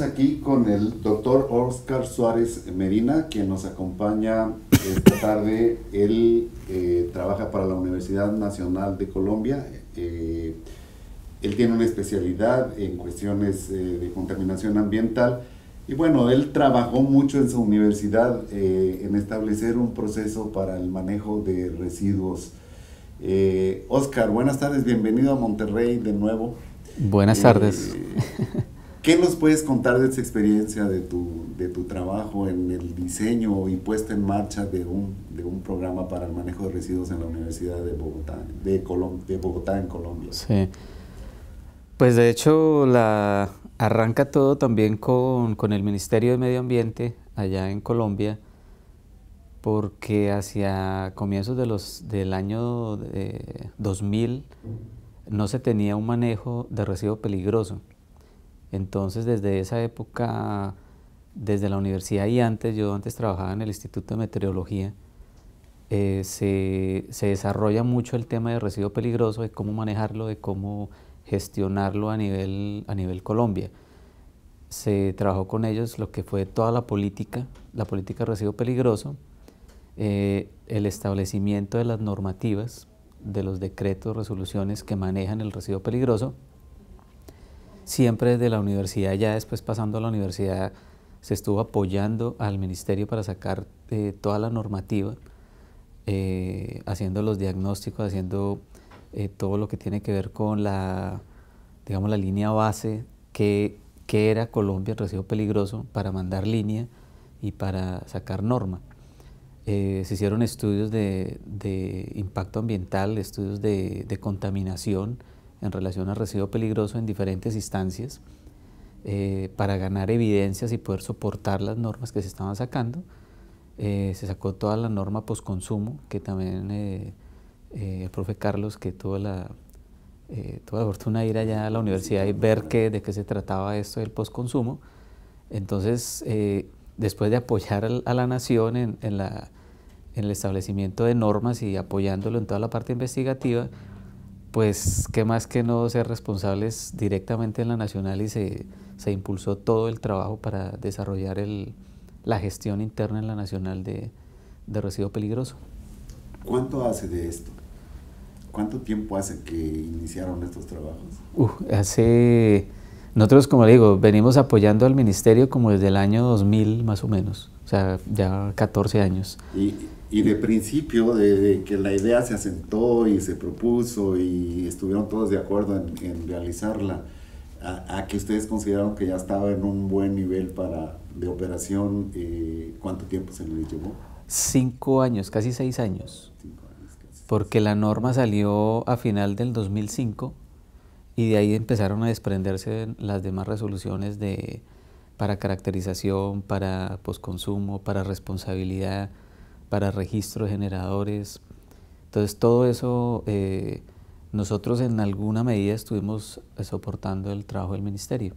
aquí con el doctor Oscar Suárez Medina que nos acompaña esta tarde. Él eh, trabaja para la Universidad Nacional de Colombia. Eh, él tiene una especialidad en cuestiones eh, de contaminación ambiental. Y bueno, él trabajó mucho en su universidad en establecer un proceso para el manejo de residuos. Oscar, buenas tardes, bienvenido a Monterrey de nuevo. Buenas tardes. ¿Qué nos puedes contar de esa experiencia, de tu, de tu trabajo en el diseño y puesta en marcha de un, de un programa para el manejo de residuos en la Universidad de Bogotá, de, Bogotá en Colombia? Sí. Pues de hecho la, arranca todo también con, el Ministerio de Medio Ambiente allá en Colombia, porque hacia comienzos de los, del año 2000 eh, no se tenía un manejo de residuo peligroso. Entonces, desde esa época, desde la universidad y antes, yo antes trabajaba en el Instituto de Meteorología, eh, se, desarrolla mucho el tema de residuo peligroso, de cómo manejarlo, de cómo gestionarlo a nivel, a nivel Colombia. Se trabajó con ellos lo que fue toda la política, la política de residuo peligroso, eh, el establecimiento de las normativas, de los decretos, resoluciones que manejan el residuo peligroso, siempre desde la universidad, ya después pasando a la universidad, se estuvo apoyando al ministerio para sacar eh, toda la normativa, eh, haciendo los diagnósticos, haciendo eh, todo lo que tiene que ver con la, digamos, la línea base, que, era Colombia el residuo peligroso, para mandar línea y para sacar norma. se hicieron estudios de, impacto ambiental, estudios de contaminación, en relación al residuo peligroso en diferentes instancias eh, para ganar evidencias y poder soportar las normas que se estaban sacando. Eh, se sacó toda la norma posconsumo, que también eh, el profe Carlos, que tuvo la, fortuna de ir allá a la universidad y ver qué de qué se trataba esto del posconsumo. Entonces, después de apoyar a la nación en, en, en, el establecimiento de normas y apoyándolo en toda la parte investigativa, pues qué más que no ser responsables directamente en la nacional y se, se impulsó todo el trabajo para desarrollar la gestión interna en la nacional de, de residuo peligroso. ¿Cuánto hace de esto? ¿Cuánto tiempo hace que iniciaron estos trabajos? hace, nosotros como le digo, venimos apoyando al ministerio como desde el año 2000 más o menos o sea, ya 14 años. Y, y de principio, desde que la idea se asentó y se propuso y estuvieron todos de acuerdo en, en realizarla, a, a, que ustedes consideraron que ya estaba en un buen nivel para, de operación, eh, ¿cuánto tiempo se le llevó? Cinco años, casi seis años. Porque la norma salió a final del 2005 y de ahí empezaron a desprenderse las demás resoluciones de, para caracterización, para posconsumo, para responsabilidad, para registro de generadores. Entonces todo eso eh, nosotros en alguna medida estuvimos eh, soportando el trabajo del ministerio.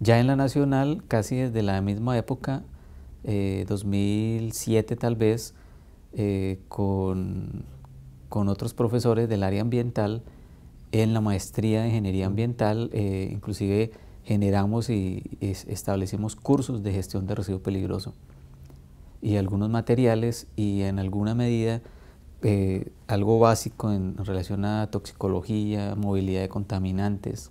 Ya en la nacional, casi desde la misma época, 2007 eh, tal vez, con, con, otros profesores del área ambiental, en la maestría de ingeniería ambiental, inclusive generamos y establecimos cursos de gestión de residuo peligroso y algunos materiales y en alguna medida eh, algo básico en relación a toxicología, movilidad de contaminantes,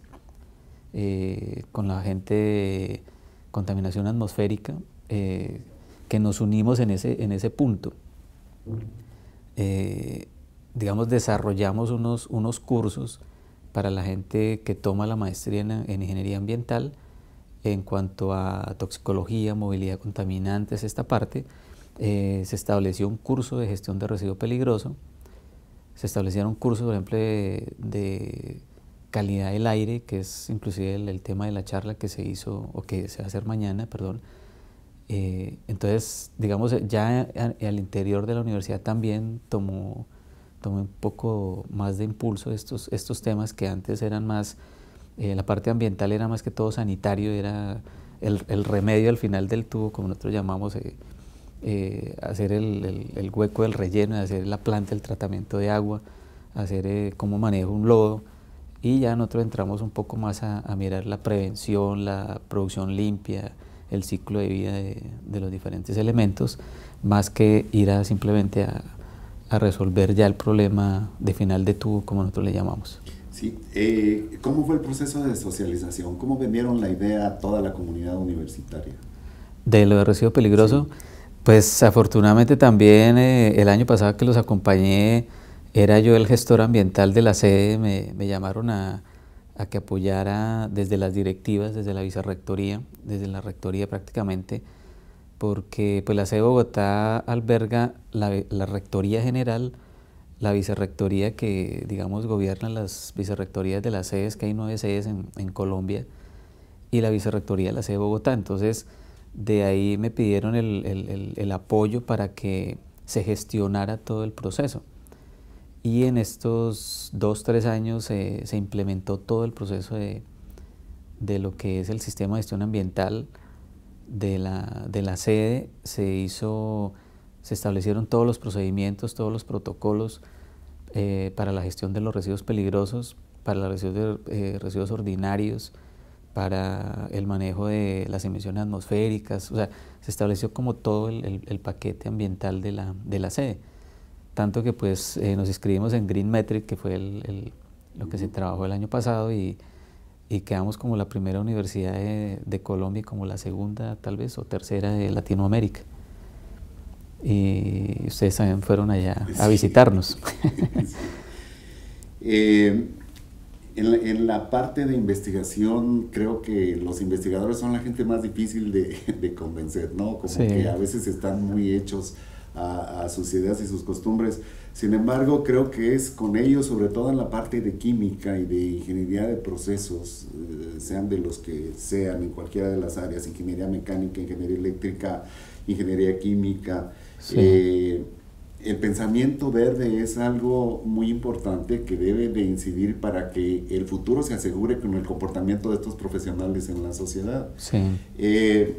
eh, con la gente contaminación atmosférica, eh, que nos unimos en ese, en ese punto. digamos, desarrollamos unos, unos cursos para la gente que toma la maestría en, ingeniería ambiental en cuanto a toxicología, movilidad contaminantes, esta parte, eh, se estableció un curso de gestión de residuo peligroso, se establecieron cursos, por ejemplo, de, calidad del aire, que es inclusive el, tema de la charla que se hizo, o que se va a hacer mañana, perdón. Eh, entonces, digamos, ya al interior de la universidad también tomó tome un poco más de impulso estos, estos temas que antes eran más, eh, la parte ambiental era más que todo sanitario, era el, el remedio al final del tubo, como nosotros llamamos, eh, eh, hacer el, el, hueco del relleno, hacer la planta, el tratamiento de agua, hacer cómo manejo un lodo, y ya nosotros entramos un poco más a, mirar la prevención, la producción limpia, el ciclo de vida de, de los diferentes elementos, más que ir a simplemente a a resolver ya el problema de final de tubo, como nosotros le llamamos. Sí, eh, ¿cómo fue el proceso de socialización? ¿Cómo vendieron la idea a toda la comunidad universitaria? De lo de residuo peligroso, pues afortunadamente también eh, el año pasado que los acompañé, era yo el gestor ambiental de la sede, me, llamaron a, a que apoyara desde las directivas, desde la vicerrectoría, desde la rectoría prácticamente, porque pues, la sede de Bogotá alberga la, Rectoría General, la Vicerrectoría que, digamos, gobierna las vicerrectorías de las sedes, que hay nueve sedes en, Colombia, y la Vicerrectoría de la sede de Bogotá. Entonces, de ahí me pidieron el, apoyo para que se gestionara todo el proceso. Y en estos dos, tres años se implementó todo el proceso de, de, lo que es el sistema de gestión ambiental de la, de la sede se hizo, se establecieron todos los procedimientos, todos los protocolos eh, para la gestión de los residuos peligrosos, para la gestión de eh, residuos ordinarios, para el manejo de las emisiones atmosféricas, o sea, se estableció como todo el, paquete ambiental de la, sede. Tanto que pues eh, nos inscribimos en Green Metric, que fue lo que se trabajó el año pasado y y quedamos como la primera universidad de, Colombia y como la segunda tal vez o tercera de Latinoamérica. Y ustedes también fueron allá a visitarnos. Eh, en, la, parte de investigación creo que los investigadores son la gente más difícil de, convencer, ¿no? Como que a veces están muy hechos a, a sus ideas y sus costumbres. Sin embargo, creo que es con ellos, sobre todo en la parte de química y de ingeniería de procesos, eh, sean de los que sean, en cualquiera de las áreas, ingeniería mecánica, ingeniería eléctrica, ingeniería química, eh, el pensamiento verde es algo muy importante que debe de incidir para que el futuro se asegure con el comportamiento de estos profesionales en la sociedad. Sí. Eh,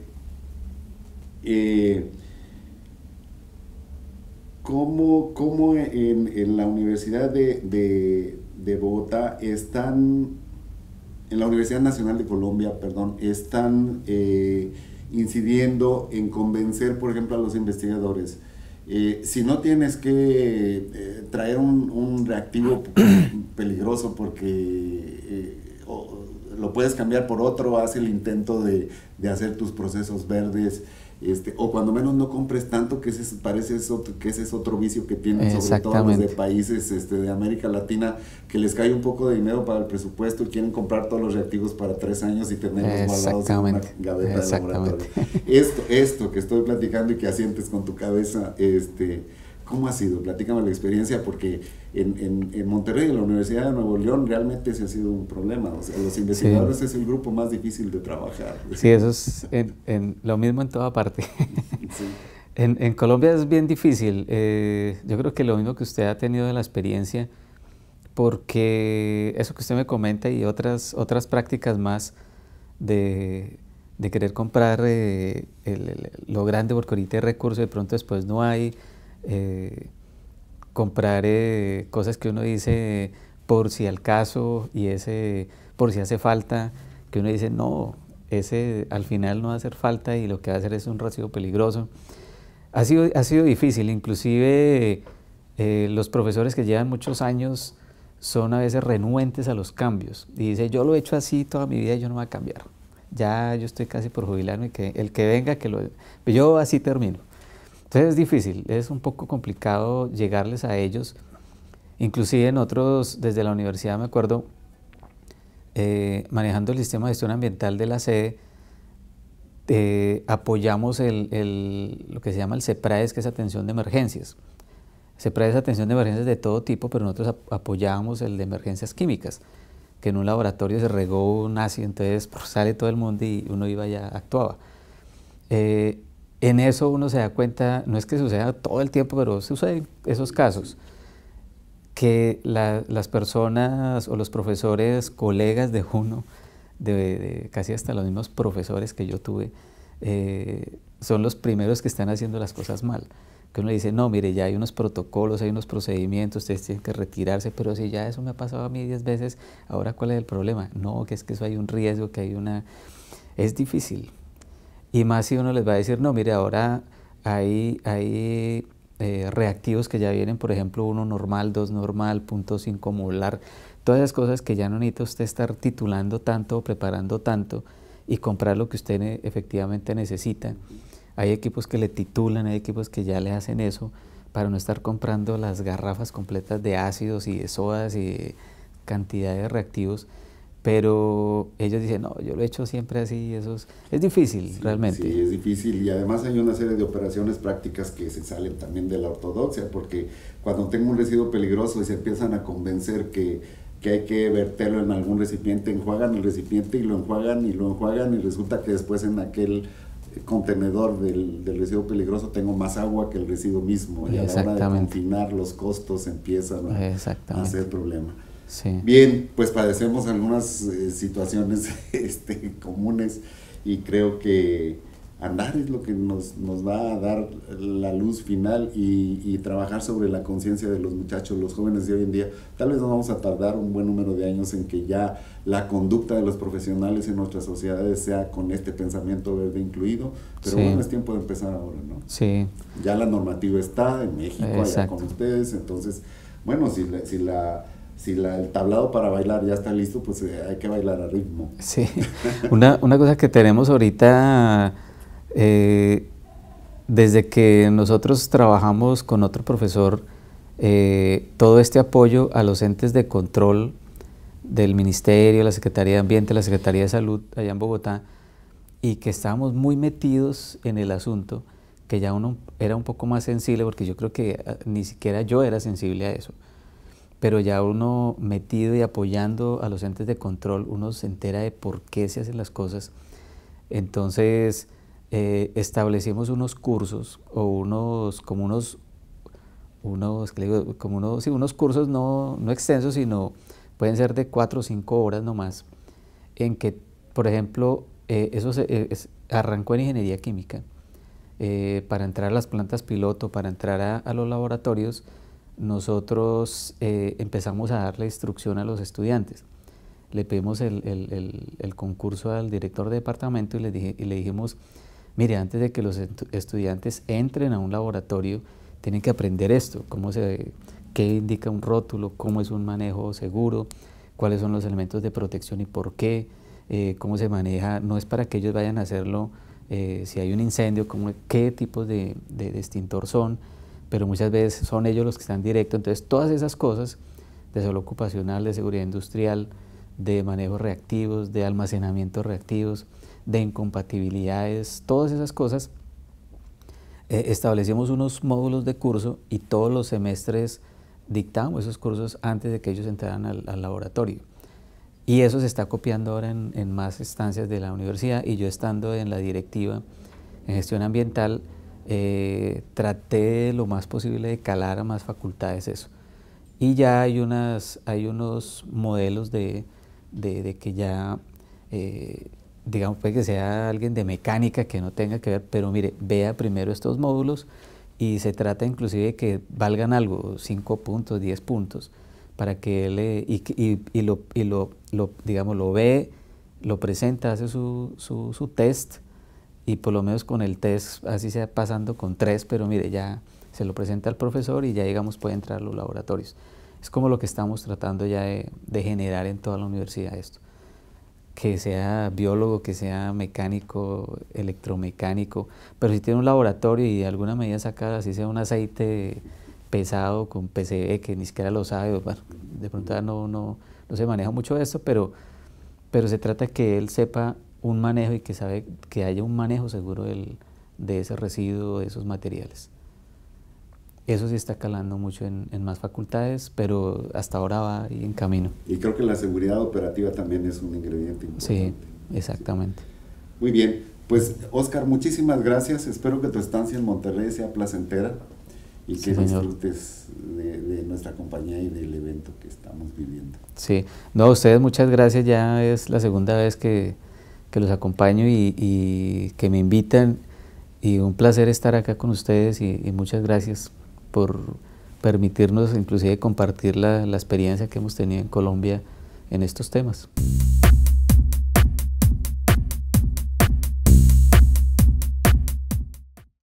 cómo, en, en, la Universidad de, Bogotá están, en la Universidad Nacional de Colombia, perdón, están eh, incidiendo en convencer, por ejemplo, a los investigadores. Eh, si no tienes que eh, traer un, reactivo peligroso porque lo puedes cambiar por otro, haz el intento de hacer tus procesos verdes. Este, o cuando menos no compres tanto, que ese parece eso que ese es otro vicio que tienen sobre todo los de países este, de América Latina, que les cae un poco de dinero para el presupuesto y quieren comprar todos los reactivos para tres años y tenerlos guardados en una gaveta de laboratorio. Esto, esto que estoy platicando y que asientes con tu cabeza, este ¿Cómo ha sido? Platícame la experiencia, porque en, en, en, Monterrey, en la Universidad de Nuevo León, realmente se ha sido un problema. O sea, los investigadores es el grupo más difícil de trabajar. Sí, eso es en, en lo mismo en toda parte. en, Colombia es bien difícil. Eh, yo creo que lo mismo que usted ha tenido de la experiencia, porque eso que usted me comenta y otras, otras prácticas más de, de querer comprar eh, el, lo grande, porque ahorita hay recursos, de pronto después no hay eh, comprar eh, cosas que uno dice por si al caso y ese por si hace falta, que uno dice no, ese al final no va a hacer falta y lo que va a hacer es un residuo peligroso. Ha sido, ha sido difícil, inclusive eh, los profesores que llevan muchos años son a veces renuentes a los cambios y dice yo lo he hecho así toda mi vida y yo no voy a cambiar. Ya yo estoy casi por jubilarme, que el que venga, que lo... Yo así termino. Entonces es difícil, es un poco complicado llegarles a ellos. Inclusive en otros, desde la universidad me acuerdo, eh, manejando el sistema de gestión ambiental de la sede, eh, apoyamos el, el, lo que se llama el CEPRAES, que es atención de emergencias. CEPRAES es atención de emergencias de todo tipo, pero nosotros apoyábamos el de emergencias químicas, que en un laboratorio se regó un ácido, entonces pues, sale todo el mundo y uno iba y actuaba. Eh, en eso uno se da cuenta, no es que suceda todo el tiempo, pero suceden esos casos, que las personas o los profesores, colegas de uno, de, casi hasta los mismos profesores que yo tuve, eh, son los primeros que están haciendo las cosas mal. Que uno dice, no, mire, ya hay unos protocolos, hay unos procedimientos, ustedes tienen que retirarse, pero si ya eso me ha pasado a mí diez veces, ahora cuál es el problema? No, que es que eso hay un riesgo, que hay una... Es difícil, y más si uno les va a decir, no, mire, ahora hay, eh, reactivos que ya vienen, por ejemplo, uno normal, dos normal, punto cinco molar, todas esas cosas que ya no necesita usted estar titulando tanto preparando tanto y comprar lo que usted efectivamente necesita. Hay equipos que le titulan, hay equipos que ya le hacen eso para no estar comprando las garrafas completas de ácidos y de sodas y cantidades cantidad de reactivos pero ellos dicen, no, yo lo he hecho siempre así, eso es, difícil realmente. Sí, es difícil y además hay una serie de operaciones prácticas que se salen también de la ortodoxia, porque cuando tengo un residuo peligroso y se empiezan a convencer que, hay que verterlo en algún recipiente, enjuagan el recipiente y lo enjuagan y lo enjuagan y resulta que después en aquel contenedor del, residuo peligroso tengo más agua que el residuo mismo y a la hora de los costos empiezan a, a ser problema. Bien, pues padecemos algunas eh, situaciones este, comunes y creo que andar es lo que nos, va a dar la luz final y, trabajar sobre la conciencia de los muchachos, los jóvenes de hoy en día. Tal vez no vamos a tardar un buen número de años en que ya la conducta de los profesionales en nuestras sociedades sea con este pensamiento verde incluido, pero bueno, es tiempo de empezar ahora, ¿no? Sí. Ya la normativa está en México, con ustedes, entonces, bueno, si si la si el tablado para bailar ya está listo, pues eh, hay que bailar a ritmo. Sí, una, cosa que tenemos ahorita, eh, desde que nosotros trabajamos con otro profesor, eh, todo este apoyo a los entes de control del Ministerio, la Secretaría de Ambiente, la Secretaría de Salud allá en Bogotá, y que estábamos muy metidos en el asunto, que ya uno era un poco más sensible, porque yo creo que ni siquiera yo era sensible a eso pero ya uno metido y apoyando a los entes de control, uno se entera de por qué se hacen las cosas. Entonces eh, establecimos unos cursos o unos, como unos, unos, digo? Como unos, sí, unos cursos no, no extensos, sino pueden ser de cuatro o cinco horas nomás, en que, por ejemplo, eh, eso eh, arrancó en ingeniería química, para entrar a las plantas piloto, para entrar a los laboratorios, nosotros eh, empezamos a dar la instrucción a los estudiantes. Le pedimos el, concurso al director de departamento y le, dijimos, mire, antes de que los estudiantes entren a un laboratorio, tienen que aprender esto, qué indica un rótulo, cómo es un manejo seguro, cuáles son los elementos de protección y por qué, eh, cómo se maneja, no es para que ellos vayan a hacerlo eh, si hay un incendio, cómo, qué tipo de, de extintor son, pero muchas veces son ellos los que están directos. Entonces, todas esas cosas de salud ocupacional, de seguridad industrial, de manejos reactivos, de almacenamientos reactivos, de incompatibilidades, todas esas cosas, eh, establecimos unos módulos de curso y todos los semestres dictamos esos cursos antes de que ellos entraran al, laboratorio. Y eso se está copiando ahora en, en más estancias de la universidad y yo estando en la directiva en gestión ambiental, eh, traté lo más posible de calar a más facultades eso. Y ya hay, unas, hay unos modelos de, de, que ya, eh, digamos, que sea alguien de mecánica que no tenga que ver, pero mire, vea primero estos módulos y se trata inclusive de que valgan algo, 5 puntos, 10 puntos, para que él, eh, y, lo, y lo, digamos, lo ve, lo presenta, hace su, su, su test, y por lo menos con el test, así sea pasando con tres, pero mire, ya se lo presenta al profesor y ya digamos puede entrar a los laboratorios. Es como lo que estamos tratando ya de, generar en toda la universidad esto. Que sea biólogo, que sea mecánico, electromecánico, pero si tiene un laboratorio y alguna medida sacada, así sea un aceite pesado con PCB, e que ni siquiera lo sabe, de pronto no, no, no se maneja mucho esto, pero, pero se trata que él sepa un manejo y que, sabe, que haya un manejo seguro de ese residuo, de esos materiales. Eso sí está calando mucho en, más facultades, pero hasta ahora va y en camino. Y creo que la seguridad operativa también es un ingrediente importante. Sí, exactamente. Muy bien, pues Oscar, muchísimas gracias. Espero que tu estancia en Monterrey sea placentera y que disfrutes de, de, nuestra compañía y del evento que estamos viviendo. Sí, no, a ustedes muchas gracias. Ya es la segunda vez que, que los acompaño y, que me invitan. Y un placer estar acá con ustedes y, muchas gracias por permitirnos inclusive compartir la, la experiencia que hemos tenido en Colombia en estos temas.